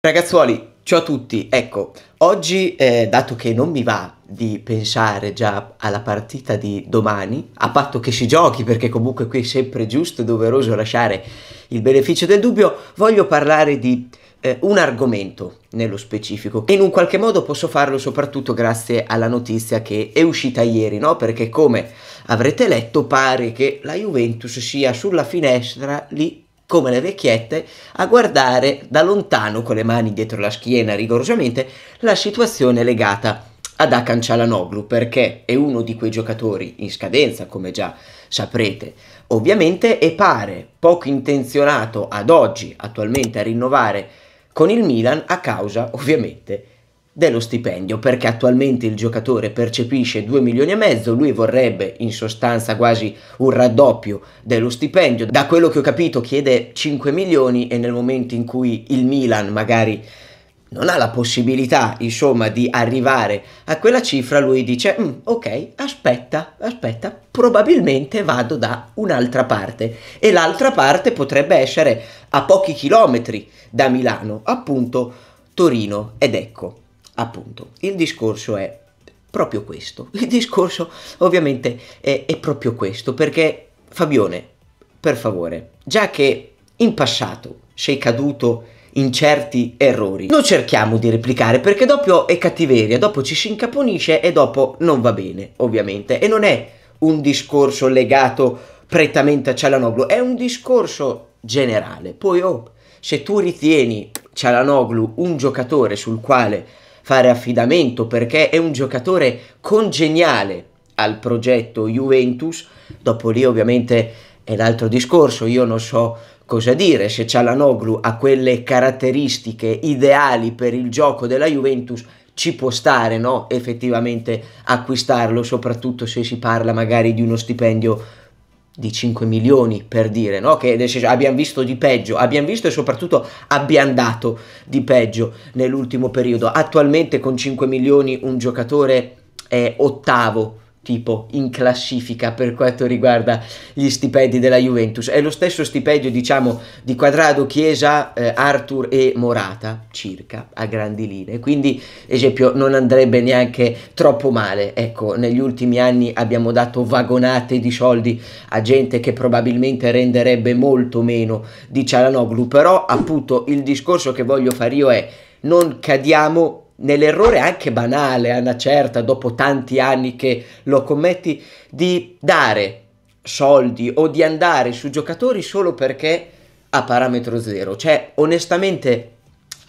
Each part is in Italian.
Ragazzuoli, ciao a tutti. Ecco, oggi, eh, dato che non mi va di pensare già alla partita di domani, a patto che si giochi, perché comunque qui è sempre giusto e doveroso lasciare il beneficio del dubbio, voglio parlare di eh, un argomento nello specifico. E in un qualche modo posso farlo soprattutto grazie alla notizia che è uscita ieri, no? Perché come avrete letto, pare che la Juventus sia sulla finestra lì come le vecchiette, a guardare da lontano con le mani dietro la schiena rigorosamente la situazione legata ad Akan Cialanoglu perché è uno di quei giocatori in scadenza, come già saprete, ovviamente, e pare poco intenzionato ad oggi, attualmente, a rinnovare con il Milan a causa, ovviamente, di dello stipendio, perché attualmente il giocatore percepisce 2 milioni e mezzo, lui vorrebbe in sostanza quasi un raddoppio dello stipendio, da quello che ho capito chiede 5 milioni e nel momento in cui il Milan magari non ha la possibilità, insomma, di arrivare a quella cifra, lui dice, mm, ok, aspetta, aspetta, probabilmente vado da un'altra parte. E l'altra parte potrebbe essere a pochi chilometri da Milano, appunto Torino. Ed ecco, appunto, il discorso è proprio questo. Il discorso ovviamente è, è proprio questo, perché Fabione, per favore, già che in passato sei caduto in certi errori. Non cerchiamo di replicare perché dopo è cattiveria, dopo ci si incaponisce e dopo non va bene, ovviamente. E non è un discorso legato prettamente a Cialanoglu, è un discorso generale. Poi, oh, se tu ritieni Cialanoglu un giocatore sul quale fare affidamento perché è un giocatore congeniale al progetto Juventus. Dopo lì ovviamente è l'altro discorso, io non so cosa dire se Cialanoglu ha quelle caratteristiche ideali per il gioco della Juventus ci può stare no? effettivamente acquistarlo soprattutto se si parla magari di uno stipendio di 5 milioni per dire, no? Che cioè, abbiamo visto di peggio, abbiamo visto e soprattutto abbiamo dato di peggio nell'ultimo periodo. Attualmente con 5 milioni un giocatore è ottavo tipo in classifica per quanto riguarda gli stipendi della Juventus. È lo stesso stipendio, diciamo, di Quadrado, Chiesa, eh, Arthur e Morata, circa, a grandi linee. Quindi, esempio, non andrebbe neanche troppo male. Ecco, negli ultimi anni abbiamo dato vagonate di soldi a gente che probabilmente renderebbe molto meno di Cialanoglu, però appunto il discorso che voglio fare io è non cadiamo nell'errore anche banale, a una certa, dopo tanti anni che lo commetti, di dare soldi o di andare su giocatori solo perché a parametro zero. Cioè, onestamente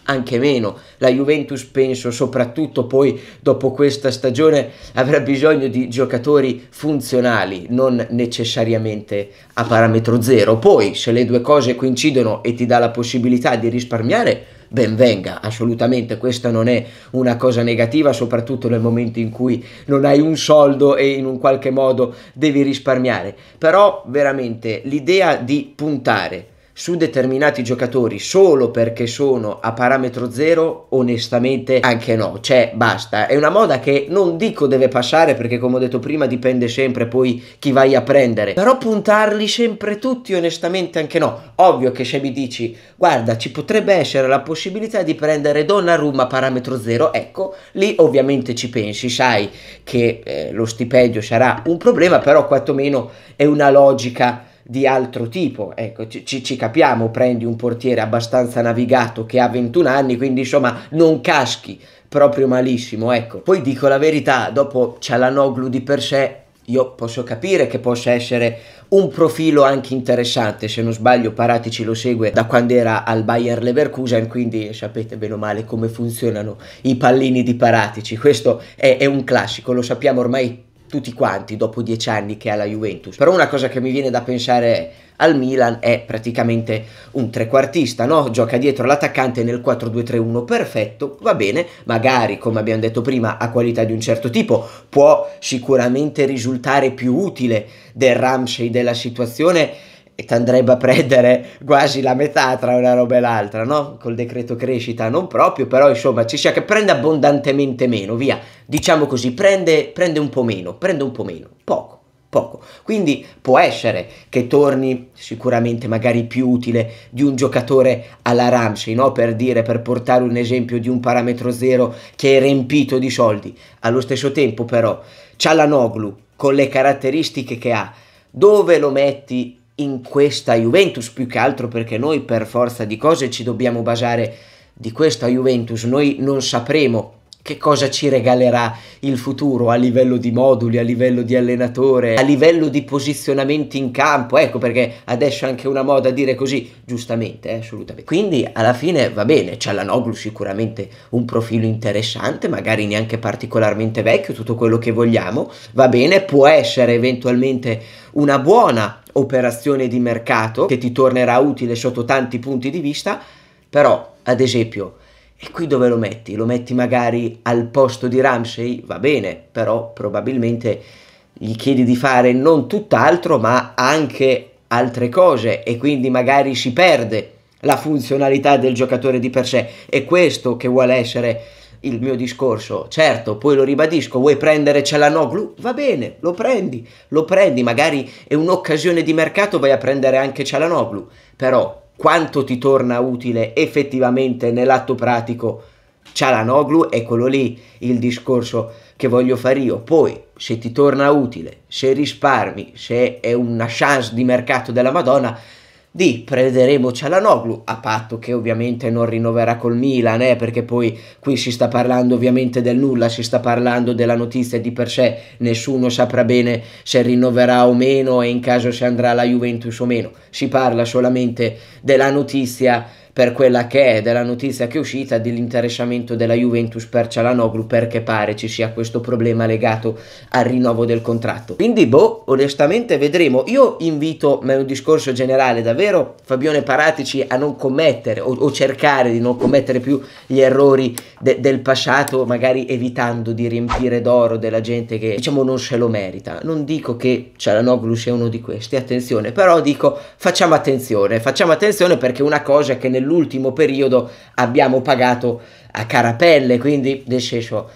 anche meno. La Juventus penso soprattutto poi dopo questa stagione avrà bisogno di giocatori funzionali, non necessariamente a parametro zero. Poi se le due cose coincidono e ti dà la possibilità di risparmiare ben venga, assolutamente questa non è una cosa negativa, soprattutto nel momento in cui non hai un soldo e in un qualche modo devi risparmiare, però veramente l'idea di puntare su determinati giocatori solo perché sono a parametro zero, onestamente anche no, cioè basta. È una moda che non dico deve passare perché come ho detto prima dipende sempre poi chi vai a prendere, però puntarli sempre tutti onestamente anche no. Ovvio che se mi dici guarda ci potrebbe essere la possibilità di prendere Donnarumma a parametro zero, ecco, lì ovviamente ci pensi, sai che eh, lo stipendio sarà un problema, però quantomeno è una logica di altro tipo. Ecco, ci, ci, capiamo, prendi un portiere abbastanza navigato che ha 21 anni, quindi insomma non caschi proprio malissimo. Ecco, poi dico la verità, dopo Cialanoglu di per sé io posso capire che possa essere un profilo anche interessante, se non sbaglio Paratici lo segue da quando era al Bayer Leverkusen, quindi sapete bene o male come funzionano i pallini di Paratici, questo è, è un classico, lo sappiamo ormai tutti quanti dopo dieci anni che ha la Juventus. Però una cosa che mi viene da pensare al Milan è praticamente un trequartista, no? Gioca dietro l'attaccante nel 4-2-3-1, perfetto, va bene, magari come abbiamo detto prima a qualità di un certo tipo, può sicuramente risultare più utile del Ramsey della situazione e ti andrebbe a prendere quasi la metà tra una roba e l'altra, no? Col decreto crescita non proprio, però insomma ci sia che prende abbondantemente meno, via, diciamo così, prende, prende un po' meno, prende un po' meno, poco, poco. Quindi può essere che torni sicuramente magari più utile di un giocatore alla Ramsey, no? Per dire, per portare un esempio di un parametro zero che è riempito di soldi. Allo stesso tempo però, la Noglu con le caratteristiche che ha, dove lo metti in questa Juventus, più che altro perché noi per forza di cose ci dobbiamo basare di questa Juventus, noi non sapremo che cosa ci regalerà il futuro a livello di moduli, a livello di allenatore, a livello di posizionamenti in campo, ecco perché adesso è anche una moda dire così, giustamente, eh, assolutamente. Quindi alla fine va bene, c'è la Noglu sicuramente un profilo interessante, magari neanche particolarmente vecchio, tutto quello che vogliamo, va bene, può essere eventualmente una buona operazione di mercato che ti tornerà utile sotto tanti punti di vista, però ad esempio, e qui dove lo metti? Lo metti magari al posto di Ramsey? Va bene, però probabilmente gli chiedi di fare non tutt'altro, ma anche altre cose e quindi magari si perde la funzionalità del giocatore di per sé. È questo che vuole essere il mio discorso. Certo, poi lo ribadisco, vuoi prendere Cialanoglu? Va bene, lo prendi, lo prendi, magari è un'occasione di mercato, vai a prendere anche Cialanoglu. Però quanto ti torna utile effettivamente nell'atto pratico Cialanoglu è quello lì il discorso che voglio fare io. Poi, se ti torna utile, se risparmi, se è una chance di mercato della Madonna, di Prenderemo Cialanoglu, a patto che ovviamente non rinnoverà col Milan, eh, perché poi qui si sta parlando ovviamente del nulla, si sta parlando della notizia di per sé, nessuno saprà bene se rinnoverà o meno e in caso se andrà alla Juventus o meno. Si parla solamente della notizia per quella che è della notizia che è uscita dell'interessamento della Juventus per Cialanoglu perché pare ci sia questo problema legato al rinnovo del contratto. Quindi boh, onestamente vedremo. Io invito, ma è un discorso generale davvero, Fabione Paratici a non commettere o, o cercare di non commettere più gli errori de del passato, magari evitando di riempire d'oro della gente che diciamo non se lo merita. Non dico che Cialanoglu sia uno di questi, attenzione, però dico facciamo attenzione, facciamo attenzione perché una cosa che nel nell'ultimo periodo abbiamo pagato a carapelle, quindi nel senso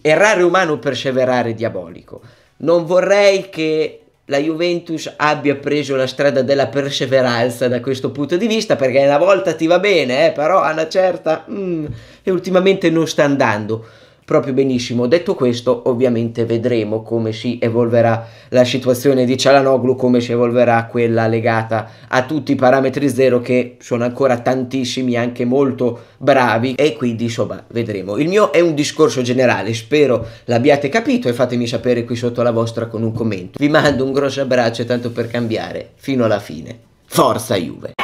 errare umano perseverare diabolico. Non vorrei che la Juventus abbia preso la strada della perseveranza da questo punto di vista, perché una volta ti va bene, eh, però a una certa... Mm, e ultimamente non sta andando proprio benissimo. Detto questo, ovviamente vedremo come si evolverà la situazione di Cialanoglu, come si evolverà quella legata a tutti i parametri zero che sono ancora tantissimi, anche molto bravi e quindi insomma vedremo. Il mio è un discorso generale, spero l'abbiate capito e fatemi sapere qui sotto la vostra con un commento. Vi mando un grosso abbraccio tanto per cambiare fino alla fine. Forza Juve!